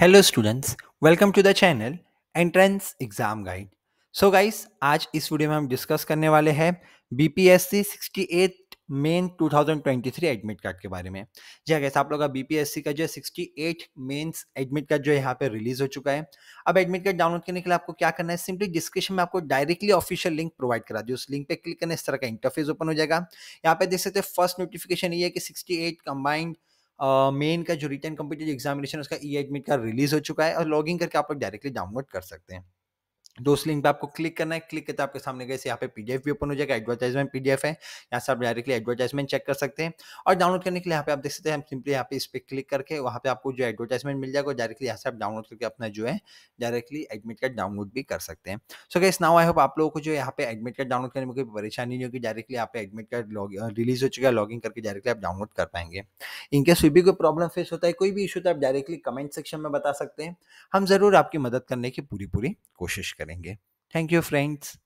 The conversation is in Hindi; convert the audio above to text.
hello students welcome to the channel entrance exam guide so guys आज इस वीडियो में हम डिस्कस करने वाले हैं बीपीएससी 68 मेन 2023 एडमिट कार्ड के बारे में जी गैस हाँ, आप लोग का बीपीएससी का जो है एट मेंस एडमिट कार्ड जो है यहाँ पे रिलीज हो चुका है अब एडमिट कार्ड डाउनलोड करने के लिए आपको क्या करना है सिंपली डिस्क्रिप्शन में आपको डायरेक्टली ऑफिशियल लिंक प्रोवाइड करा दी उस लिंक पर क्लिक करने इस तरह का इंटरफेस ओपन हो जाएगा यहाँ पे देख सकते हैं फर्स्ट नोटिफिकेशन ये है कि सिक्सटी एट कंबाइंड मेन का जो रिटर्न कम्पिटेटिव एग्जामिनेशन उसका ई e एडमिट का रिलीज हो चुका है और लॉगिंग करके आप लोग डायरेक्टली डाउनलोड कर सकते हैं तो उस लिंक पे आपको क्लिक करना है क्लिक करते आपके सामने कैसे यहाँ पे पीडीएफ भी ओपन हो जाएगा एडवर्टाइजमेंट पीडीएफ है यहाँ से आप डायरेक्टली एडवर्टाइजमेंट चेक कर सकते हैं और डाउनलोड करने के लिए यहाँ पे आप देख सकते हैं हम सिंपली यहाँ पे इस पर क्लिक करके वहाँ पे आपको जो एडवर्टाइजमेंट मिल जाएगा डायरेक्टली यहाँ से आप डाउनलोड करके अपना जो है डायरेक्टली एडमिट कार्ड डाउनलोड भी कर सकते हैं so guys now I hope आप लोगों को जो यहाँ पे एडमिट कार्ड डाउनलोड करने में कोई परेशानी नहीं होगी डायरेक्टली यहाँ पे एडमिट कार्ड लॉग रिलीज हो चुका है लॉगिन करके डायरेक्टली आप डाउनलोड कर पाएंगे इनकेस कोई भी कोई प्रॉब्लम फेस होता है कोई भी इशू तो आप डायरेक्टली कमेंट सेक्शन में बता सकते हैं हम जरूर आपकी मदद करने की पूरी पूरी कोशिश करें करेंगे थैंक यू फ्रेंड्स